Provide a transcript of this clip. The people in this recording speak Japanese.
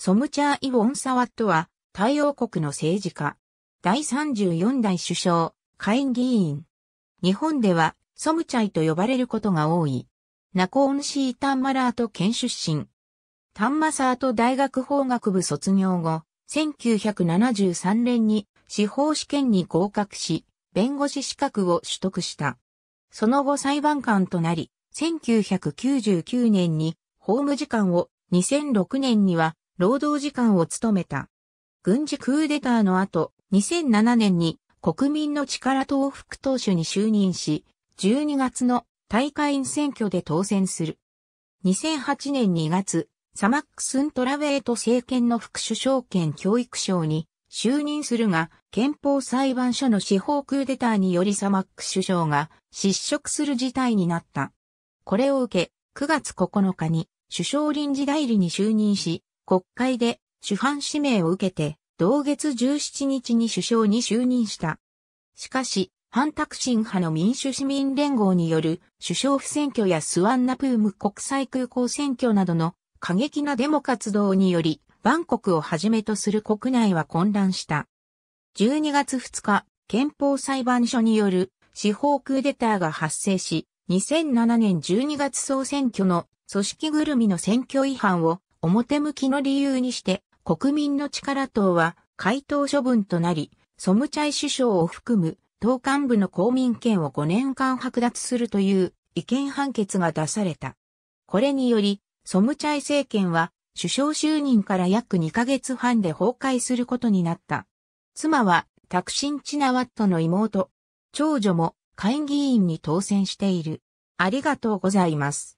ソムチャー・イ・ウォン・サワットは、太陽国の政治家。第34代首相、下院議員。日本では、ソムチャイと呼ばれることが多い。ナコーン・シー・タンマラート県出身。タンマサート大学法学部卒業後、1973年に司法試験に合格し、弁護士資格を取得した。その後裁判官となり、1999年に法務次官を2006年には労働時間を務めた。軍事クーデターの後、2007年に国民の力党副党首に就任し、12月の大会員選挙で当選する。2008年2月、サマックスントラウェイト政権の副首相兼教育省に就任するが、憲法裁判所の司法クーデターによりサマック首相が失職する事態になった。これを受け、9月9日に首相臨時代理に就任し、国会で主犯指名を受けて、同月17日に首相に就任した。しかし、反タクシン派の民主市民連合による首相不選挙やスワンナプーム国際空港選挙などの過激なデモ活動により、バンコクをはじめとする国内は混乱した。12月2日、憲法裁判所による司法クーデターが発生し、2007年12月総選挙の組織ぐるみの選挙違反を表向きの理由にして、国民の力党は回答処分となり、ソムチャイ首相を含む党幹部の公民権を5年間剥奪するという違憲判決が出された。これにより、ソムチャイ政権は首相就任から約2ヶ月半で崩壊することになった。妻はタクシン・チナワットの妹、長女も会議員に当選している。ありがとうございます。